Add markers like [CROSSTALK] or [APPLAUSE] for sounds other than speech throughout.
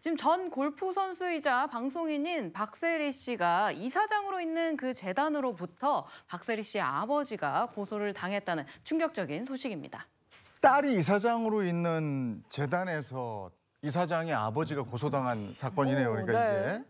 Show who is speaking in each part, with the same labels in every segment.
Speaker 1: 지금 전 골프 선수이자 방송인인 박세리 씨가 이사장으로 있는 그 재단으로부터 박세리 씨의 아버지가 고소를 당했다는 충격적인 소식입니다. 딸이 이사장으로 있는 재단에서 이사장의 아버지가 고소당한 사건이네요. 그러니까 오, 네. 이게.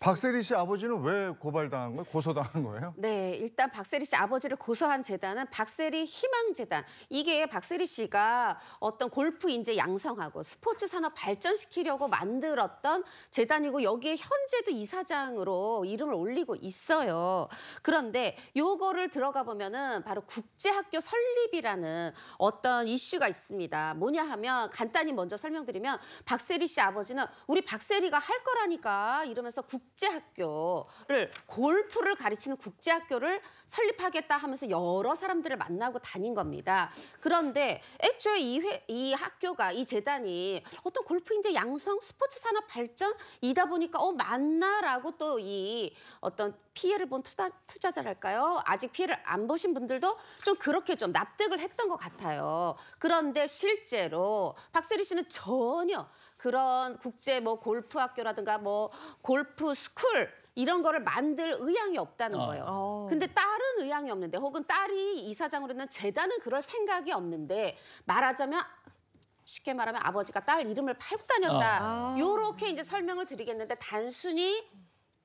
Speaker 1: 박세리 씨 아버지는 왜 고발당한 거예요? 고소당한 거예요?
Speaker 2: 네, 일단 박세리 씨 아버지를 고소한 재단은 박세리 희망재단. 이게 박세리 씨가 어떤 골프 인재 양성하고 스포츠 산업 발전시키려고 만들었던 재단이고 여기에 현재도 이사장으로 이름을 올리고 있어요. 그런데 요거를 들어가 보면은 바로 국제학교 설립이라는 어떤 이슈가 있습니다. 뭐냐 하면 간단히 먼저 설명드리면 박세리 씨 아버지는 우리 박세리가 할 거라니까 이러면 하면서 국제학교를 골프를 가르치는 국제학교를 설립하겠다 하면서 여러 사람들을 만나고 다닌 겁니다. 그런데 애초에 이, 회, 이 학교가 이 재단이 어떤 골프 인재 양성 스포츠 산업 발전이다 보니까 어 맞나라고 또 이 어떤 피해를 본 투자, 투자자랄까요? 아직 피해를 안 보신 분들도 좀 그렇게 좀 납득을 했던 것 같아요. 그런데 실제로 박세리 씨는 전혀 그런 국제 뭐 골프 학교라든가 뭐 골프 스쿨 이런 거를 만들 의향이 없다는 아. 거예요. 어. 근데 딸은 의향이 없는데 혹은 딸이 이사장으로 있는 재단은 그럴 생각이 없는데 말하자면 쉽게 말하면 아버지가 딸 이름을 팔고 다녔다. 이렇게 아. 어. 이제 설명을 드리겠는데 단순히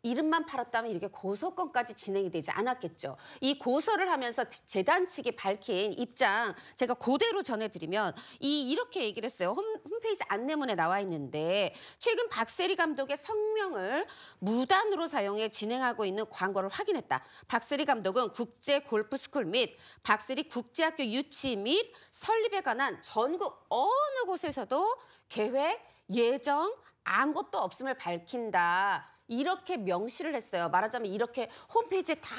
Speaker 2: 이름만 팔았다면 이렇게 고소권까지 진행이 되지 않았겠죠. 이 고소를 하면서 재단 측이 밝힌 입장 제가 그대로 전해드리면 이 이렇게 얘기를 했어요. 홈, 페이지 안내문에 나와 있는데 최근 박세리 감독의 성명을 무단으로 사용해 진행하고 있는 광고를 확인했다. 박세리 감독은 국제 골프 스쿨 및 박세리 국제학교 유치 및 설립에 관한 전국 어느 곳에서도 계획, 예정 아무것도 없음을 밝힌다. 이렇게 명시를 했어요. 말하자면 이렇게 홈페이지에 다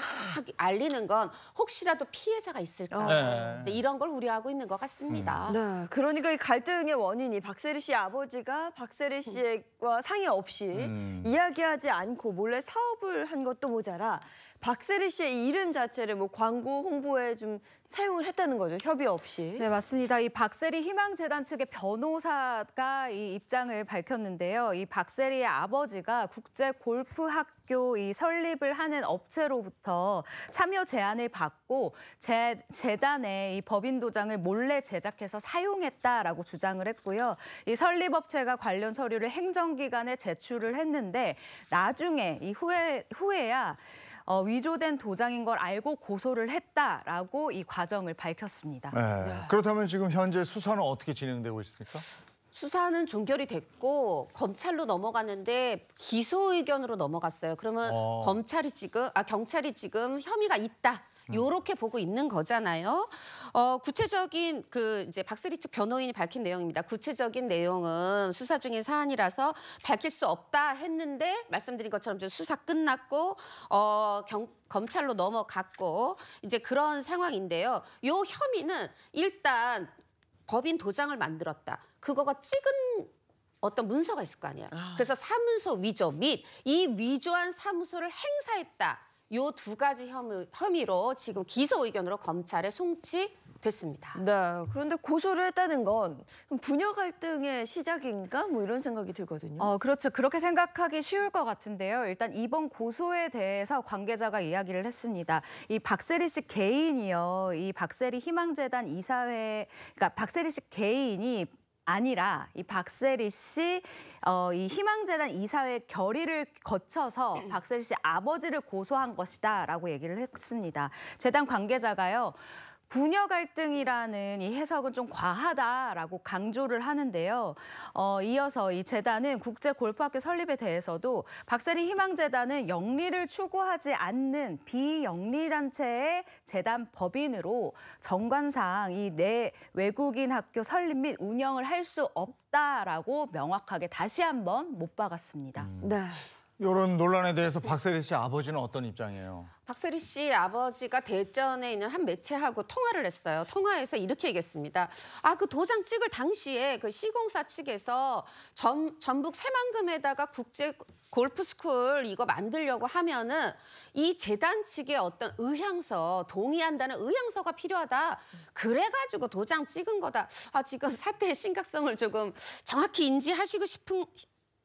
Speaker 2: 알리는 건 혹시라도 피해자가 있을까. 어. 네. 이런 걸 우려하고 있는 것 같습니다. 음. 네, 그러니까 이 갈등의 원인이 박세리 씨 아버지가 박세리 씨와
Speaker 1: 상의 없이 음. 이야기하지 않고 몰래 사업을 한 것도 모자라 박세리 씨의 이름 자체를 뭐 광고 홍보에 좀 사용을 했다는 거죠. 협의 없이. 네, 맞습니다. 이 박세리 희망재단 측의 변호사가 이 입장을 밝혔는데요. 이 박세리의 아버지가 국제 골프 학교 이 설립을 하는 업체로부터 참여 제안을 받고 재, 재단에 이 법인 도장을 몰래 제작해서 사용했다라고 주장을 했고요. 이 설립 업체가 관련 서류를 행정기관에 제출을 했는데 나중에 이 후에 후에야 어, 위조된 도장인 걸 알고 고소를 했다라고 이 과정을 밝혔습니다. 네. 네. 그렇다면 지금 현재 수사는 어떻게 진행되고 있습니까?
Speaker 2: 수사는 종결이 됐고 검찰로 넘어갔는데 기소 의견으로 넘어갔어요. 그러면 어. 검찰이 지금 아 경찰이 지금 혐의가 있다. 음. 요렇게 보고 있는 거잖아요. 어, 구체적인 그 이제 박세리 측 변호인이 밝힌 내용입니다. 구체적인 내용은 수사 중인 사안이라서 밝힐 수 없다 했는데 말씀드린 것처럼 좀 수사 끝났고 어, 경, 검찰로 넘어갔고 이제 그런 상황인데요. 요 혐의는 일단 법인 도장을 만들었다. 그거가 찍은 어떤 문서가 있을 거아니에요 아. 그래서 사문서 위조 및 이 위조한 사무소를 행사했다. 요두 가지 혐의, 혐의로 지금 기소 의견으로 검찰에 송치됐습니다. 네, 그런데 고소를 했다는 건 부녀 갈등의 시작인가? 뭐 이런 생각이 들거든요. 어,
Speaker 1: 그렇죠. 그렇게 생각하기 쉬울 것 같은데요. 일단 이번 고소에 대해서 관계자가 이야기를 했습니다. 이 박세리 씨 개인이요. 이 박세리 희망재단 이사회, 그러니까 박세리 씨 개인이 아니라 이 박세리 씨, 어, 이 희망재단 이사회 결의를 거쳐서 [CLEARS THROAT] 박세리 씨 아버지를 고소한 것이다라고 얘기를 했습니다. 재단 관계자가요. 분녀 갈등이라는 이 해석은 좀 과하다라고 강조를 하는데요. 어, 이어서 이 재단은 국제 골프학교 설립에 대해서도 박세리 희망재단은 영리를 추구하지 않는 비영리 단체의 재단 법인으로 정관상 이 내 외국인 학교 설립 및 운영을 할 수 없다라고 명확하게 다시 한번 못 박았습니다. 음. 네. 이런 논란에 대해서 박세리 씨 아버지는 어떤 입장이에요?
Speaker 2: 박세리 씨 아버지가 대전에 있는 한 매체하고 통화를 했어요. 통화에서 이렇게 얘기했습니다. 아, 그 도장 찍을 당시에 그 시공사 측에서 전, 전북 새만금에다가 국제 골프스쿨 이거 만들려고 하면은 이 재단 측의 어떤 의향서, 동의한다는 의향서가 필요하다. 그래가지고 도장 찍은 거다. 아, 지금 사태의 심각성을 조금 정확히 인지하시고 싶은,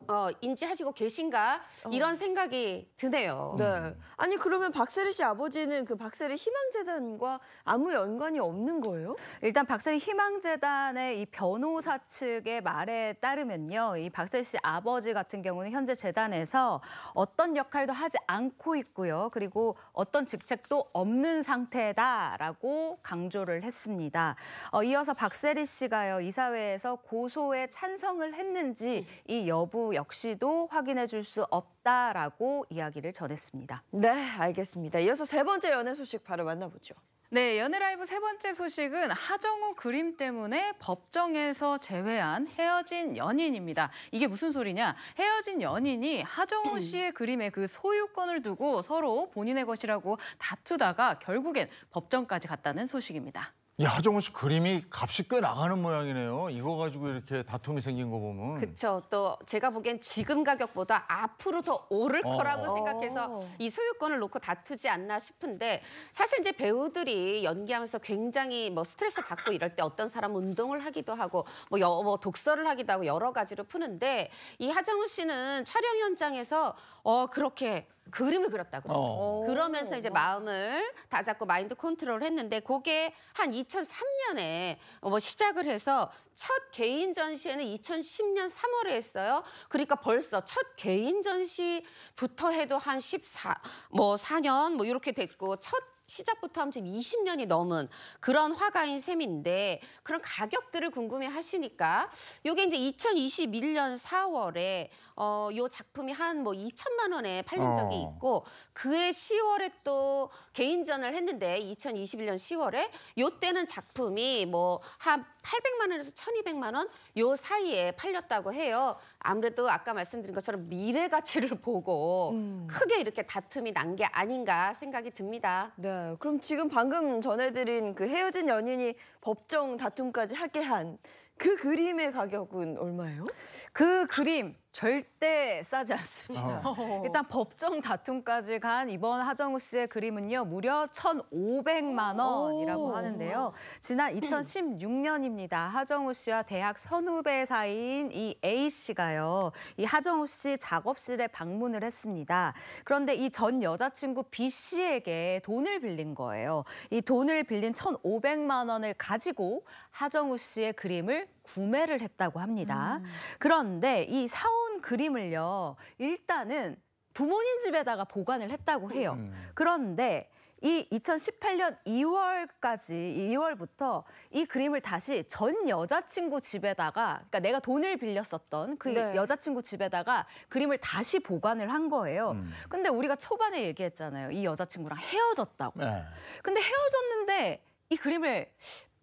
Speaker 2: 어, 인지하시고 계신가 어. 이런 생각이 드네요. 네. 아니 그러면 박세리
Speaker 1: 씨 아버지는 그 박세리 희망재단과 아무 연관이 없는 거예요? 일단 박세리 희망재단의 이 변호사 측의 말에 따르면요. 이 박세리 씨 아버지 같은 경우는 현재 재단에서 어떤 역할도 하지 않고 있고요. 그리고 어떤 직책도 없는 상태다라고 강조를 했습니다. 어, 이어서 박세리 씨가요. 이사회에서 고소에 찬성을 했는지 이 여부 역시도 확인해 줄 수 없다라고 이야기를 전했습니다. 네, 알겠습니다. 이어서 세 번째 연애 소식 바로 만나보죠. 네, 연애라이브 세 번째 소식은 하정우 그림 때문에 법정에서 제외한 헤어진 연인입니다. 이게 무슨 소리냐? 헤어진 연인이 하정우 [CLEARS THROAT] 씨의 그림의 그 소유권을 두고 서로 본인의 것이라고 다투다가 결국엔 법정까지 갔다는 소식입니다. 이 하정우 씨 그림이 값이 꽤 나가는 모양이네요. 이거 가지고 이렇게 다툼이 생긴 거 보면.
Speaker 2: 그렇죠. 또 제가 보기엔 지금 가격보다 앞으로 더 오를 어. 거라고 생각해서 이 소유권을 놓고 다투지 않나 싶은데 사실 이제 배우들이 연기하면서 굉장히 뭐 스트레스 받고 이럴 때 어떤 사람 운동을 하기도 하고 뭐, 여, 뭐 독서를 하기도 하고 여러 가지로 푸는데 이 하정우 씨는 촬영 현장에서 어 그렇게 그림을 그렸다고 요 어. 그러면서 이제 마음을 다잡고 마인드 컨트롤을 했는데 그게 한 2003년에 뭐 시작을 해서 첫 개인 전시회는 2010년 3월에 했어요. 그러니까 벌써 첫 개인 전시부터 해도 한 14, 뭐 4년 뭐 이렇게 됐고 첫 시작부터 하면 지금 20년이 넘은 그런 화가인 셈인데 그런 가격들을 궁금해 하시니까 요게 이제 2021년 4월에 어, 요 작품이 한 뭐 2천만 원에 팔린 적이 어. 있고 그해 10월에 또 개인전을 했는데 2021년 10월에 요때는 작품이 뭐 한 800만 원에서 1,200만 원 요 사이에 팔렸다고 해요. 아무래도 아까 말씀드린 것처럼 미래 가치를 [LAUGHS] 보고 음. 크게 이렇게 다툼이 난 게 아닌가 생각이 듭니다. 네, 그럼 지금 방금 전해드린 그 헤어진 연인이 법정 다툼까지
Speaker 1: 하게 한 그 그림의 가격은 얼마예요? 그 그림 절대 싸지 않습니다. 아. [LAUGHS] 일단 법정 다툼까지 간 이번 하정우 씨의 그림은요, 무려 1,500만 원이라고 하는데요. 지난 2016년입니다. 하정우 씨와 대학 선후배 사이인 이 A 씨가요, 이 하정우 씨 작업실에 방문을 했습니다. 그런데 이 전 여자친구 B 씨에게 돈을 빌린 거예요. 이 돈을 빌린 1,500만 원을 가지고 하정우 씨의 그림을 구매를 했다고 합니다. 음. 그런데 이 사업 새로 그림을요. 일단은 부모님 집에다가 보관을 했다고 해요. 음. 그런데 이 2018년 2월까지 2월부터 이 그림을 다시 전 여자친구 집에다가 그러니까 내가 돈을 빌렸었던 그 네. 여자친구 집에다가 그림을 다시 보관을 한 거예요. 음. 근데 우리가 초반에 얘기했잖아요. 이 여자친구랑 헤어졌다고. 네. 근데 헤어졌는데 이 그림을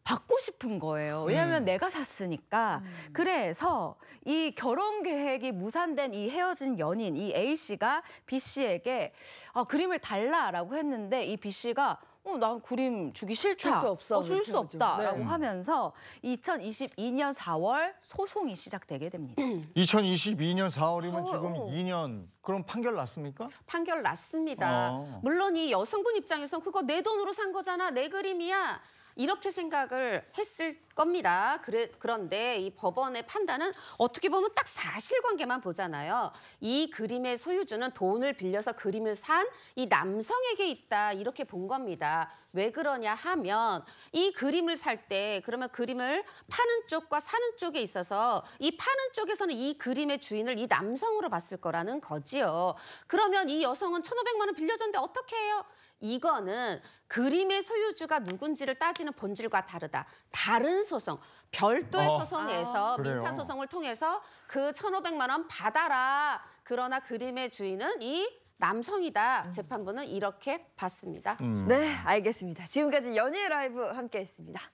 Speaker 1: 받고 싶은 거예요. 왜냐하면 음. 내가 샀으니까. 음. 그래서 이 결혼 계획이 무산된 이 헤어진 연인, 이 A 씨가 B 씨에게 아, 그림을 달라라고 했는데 이 B 씨가 어, 난 그림 주기 싫다. 줄 수 없어. 어, 줄 수 없다라고 네. 하면서 2022년 4월 소송이 시작되게 됩니다. 2022년 4월이면 4월. 지금 2년. 어. 그럼 판결 났습니까?
Speaker 2: 판결 났습니다. 어. 물론 이 여성분 입장에선 그거 내 돈으로 산 거잖아. 내 그림이야. 이렇게 생각을 했을 겁니다. 그래, 그런데 이 법원의 판단은 어떻게 보면 딱 사실관계만 보잖아요. 이 그림의 소유주는 돈을 빌려서 그림을 산 이 남성에게 있다 이렇게 본 겁니다. 왜 그러냐 하면 이 그림을 살 때 그러면 그림을 파는 쪽과 사는 쪽에 있어서 이 파는 쪽에서는 이 그림의 주인을 이 남성으로 봤을 거라는 거지요. 그러면 이 여성은 천오백만원 빌려줬는데 어떻게 해요? 이거는 그림의 소유주가 누군지를 따지는 본질과 다르다. 다른 소송, 별도의 어, 소송에서 아, 민사 소송을 통해서 그 1,500만 원 받아라. 그러나 그림의 주인은 이 남성이다. 음. 재판부는 이렇게 봤습니다. 음. 네, 알겠습니다. 지금까지 연예 라이브 함께했습니다.